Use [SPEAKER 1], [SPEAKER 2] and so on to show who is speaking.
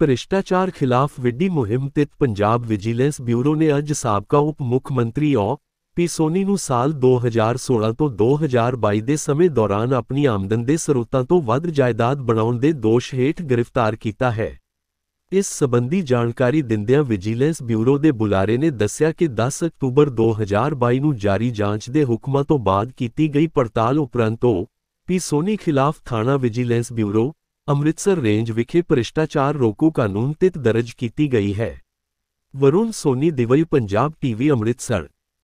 [SPEAKER 1] ਭ੍ਰਿਸ਼ਟਾਚਾਰ ਖਿਲਾਫ ਵਿੱਢੀ ਮੁਹਿੰਮ ਤੇ ਪੰਜਾਬ ਵਿਜੀਲੈਂਸ ਬਿਊਰੋ ਨੇ ਅੱਜ ਸਾਬਕਾ ਉਪ ਮੁੱਖ ਮੰਤਰੀ ਔ ਪੀ ਸੋਨੀ ਨੂੰ ਸਾਲ 2016 ਤੋਂ 2022 ਦੇ ਸਮੇਂ ਦੌਰਾਨ ਆਪਣੀ ਆਮਦਨ ਦੇ ਸਰੋਤਾਂ ਤੋਂ ਵੱਧ ਜਾਇਦਾਦ ਬਣਾਉਣ ਦੇ ਦੋਸ਼ ਹੇਠ ਗ੍ਰਿਫਤਾਰ ਕੀਤਾ ਹੈ। ਇਸ ਸਬੰਧੀ ਜਾਣਕਾਰੀ ਦਿੰਦਿਆਂ ਵਿਜੀਲੈਂਸ ਬਿਊਰੋ ਦੇ ਬੁਲਾਰੇ ਨੇ ਦੱਸਿਆ ਕਿ 10 ਅਕਤੂਬਰ 2022 ਨੂੰ ਜਾਰੀ ਜਾਂਚ ਦੇ ਹੁਕਮਾਂ ਤੋਂ ਬਾਅਦ ਕੀਤੀ ਗਈ ਪੜਤਾਲ ਉਪਰੰਤ ਪੀ ਸੋਨੀ ਖਿਲਾਫ ਥਾਣਾ ਵਿਜੀਲੈਂਸ ਬਿਊਰੋ ਅੰਮ੍ਰਿਤਸਰ ਰੇਂਜ ਵਿਖੇ ਭ੍ਰਿਸ਼ਟਾਚਾਰ ਰੋਕੂ ਕਾਨੂੰਨ ਤਿਤ ਦਰਜ ਕੀਤੀ ਗਈ ਹੈ ਵਰੁਣ ਸੋਨੀ ਦਿਵਈ ਪੰਜਾਬ ਟੀਵੀ ਅੰਮ੍ਰਿਤਸਰ